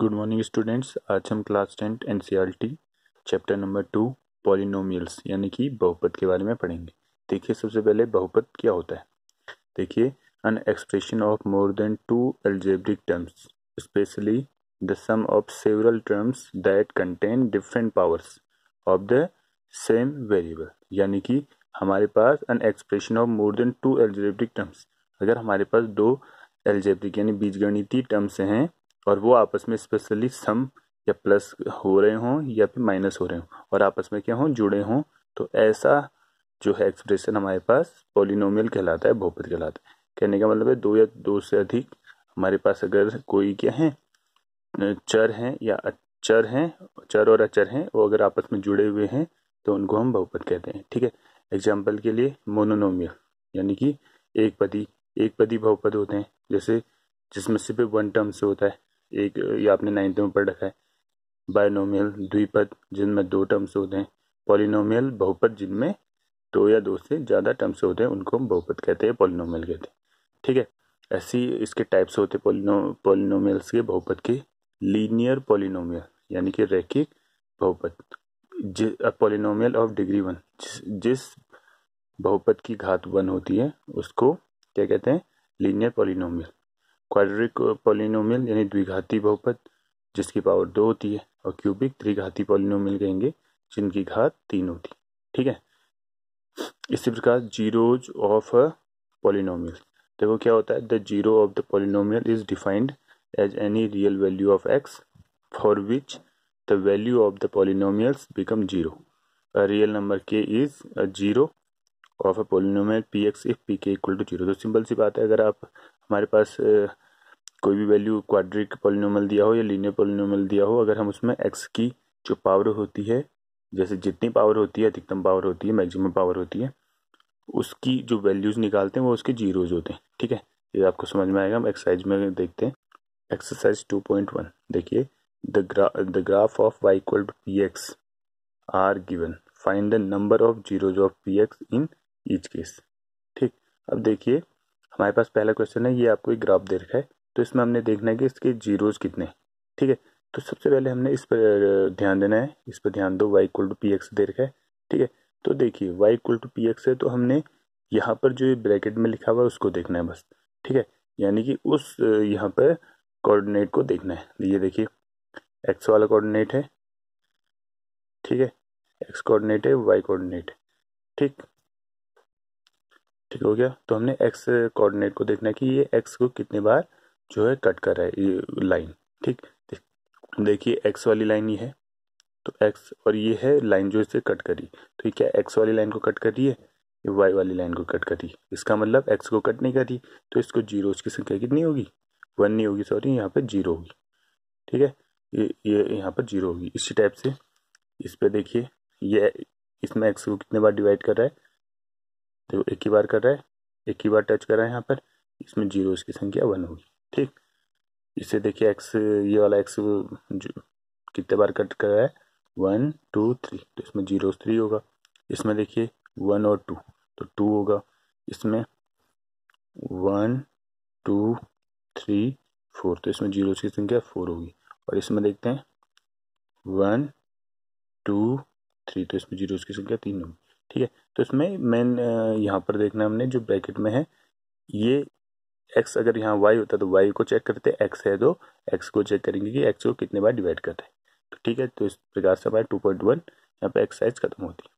good morning students आज हम class tenth in chapter number two polynomials यानी कि बहुपद के बारे में पढ़ेंगे देखिए सबसे पहले बहुपद क्या होता है देखिए an expression of more than two algebraic terms specially the sum of several terms that contain different powers of the same variable यानी कि हमारे पास an expression of more than two algebraic terms अगर हमारे पास दो एल्जेब्रिक यानी बीजगणितीय terms हैं और वो आपस में स्पेशली सम या प्लस हो रहे हों या फिर माइनस हो रहे हों और आपस में क्या हों जुड़े हों तो ऐसा जो है एक्सप्रेशन हमारे पास पोलिनोमियल कहलाता है बहुपद कहलाता है कहने का मतलब है दो या दो से अधिक हमारे पास अगर कोई क्या है चर हैं या अचर हैं चर और अचर हैं वो अगर आपस में जुड़े हुए हैं तो उनको हम बहुपद कहते हैं ठीक है एग्जाम्पल के लिए मोनोनोमियल यानी कि एक पदी एक पदी बहुपद होते हैं जैसे जिसमें सिर्फ वन टर्म से होता है एक ये आपने नाइन्थ में पढ़ रखा है बायनोमियल द्विपद जिनमें दो टर्म्स होते हैं पॉलिनोमियल बहुपद जिनमें दो या दो से ज़्यादा टर्म्स होते हैं उनको हम बहुपद कहते हैं पॉलिनोमियल कहते हैं ठीक है ऐसी इसके टाइप्स होते हैं पोलिनो पोलिनोमियल्स के बहुपद के लीनियर पोलिनोमियल यानी कि रैखिक बहुपद पोलिनोमियल ऑफ डिग्री वन जिस, जिस बहुपद की घात वन होती है उसको क्या कहते हैं लीनियर पोलिनोमियल क्वाड्रिक पोलिनोमियल यानी द्विघाती बहुपद जिसकी पावर दो होती है और क्यूबिक त्रिघाती पोलिनोमियल कहेंगे जिनकी घात तीन होती ठीक है इसी प्रकार जीरोज ऑफ अ पोलिनोमियल देखो क्या होता है the zero of the polynomial is defined as any real value of x for which the value of the polynomials become zero real number k is zero of a polynomial p x if p k equal to zero तो simple सी बात है अगर आप हमारे पास कोई भी value quadric polynomial दिया हो या लीनियर पोलिनोमल दिया हो अगर हम उसमें एक्स की जो पावर होती है जैसे जितनी पावर होती है अधिकतम पावर होती है मैक्सिमम पावर होती है उसकी जो वैल्यूज़ निकालते हैं वो उसके जीरोज होते हैं ठीक है ये आपको समझ में आएगा हम एक्सरसाइज में देखते हैं एक्सरसाइज टू पॉइंट वन देखिए the gra the graph of y equal to p x are given find the number of zeros of p x in each case ठीक अब देखिए हमारे पास पहला क्वेश्चन है ये आपको एक ग्राफ दे रखा है तो इसमें हमने देखना है कि इसके जीरोज कितने ठीक है तो सबसे पहले हमने इस पर ध्यान देना है इस पर ध्यान दो y equal to p x दे रखा है ठीक है तो देखिए y equal to p x है तो हमने यहाँ पर जो ब्रैकेट में लिखा हुआ है उसको देखना है बस ठीक है यानी कि उस यहाँ पर कोऑर्डिनेट को देखना है ये देखिए एक्स वाला कोऑर्डिनेट है ठीक है एक्स कोऑर्डिनेट है वाई कोऑर्डिनेट ठीक ठीक हो गया तो हमने एक्स कोऑर्डिनेट को देखना है कि ये एक्स को कितनी बार जो है कट कर रहा है ये लाइन ठीक देखिए एक्स वाली लाइन ये है तो एक्स और ये है लाइन जो इसे कट करी तो ये क्या एक्स वाली लाइन को कट कर रही है ये वाई वाली लाइन को कट करी इसका मतलब एक्स को कट नहीं करी तो इसको जीरो की संख्या कितनी होगी वन नहीं होगी सॉरी यहाँ पर जीरो होगी ठीक है ये ये यहाँ पर जीरो होगी इसी टाइप से इस पर देखिए ये इसमें एक्स को कितने बार डिवाइड कर रहा है देखो तो एक ही बार कर रहा है एक ही बार टच कर रहा है यहाँ पर इसमें जीरो इसकी संख्या वन होगी ठीक इसे देखिए एक्स ये वाला एक्स कितने बार कट कर रहा है वन टू थ्री तो इसमें जीरो थ्री होगा इसमें देखिए वन और टू तो टू होगा इसमें वन टू थ्री फोर तो इसमें जीरो की संख्या फोर होगी और इसमें देखते हैं वन टू थ्री तो इसमें जीरो की संख्या तीन होगी ठीक है तो इसमें मेन यहाँ पर देखना हमने जो ब्रैकेट में है ये एक्स अगर यहाँ वाई होता तो वाई को चेक करते एक्स है तो एक्स को चेक करेंगे कि एक्स को कितने बार डिवाइड करते हैं तो ठीक है तो इस प्रकार से हमारे टू पॉइंट वन यहाँ पर एक्सरसाइज खत्म होती है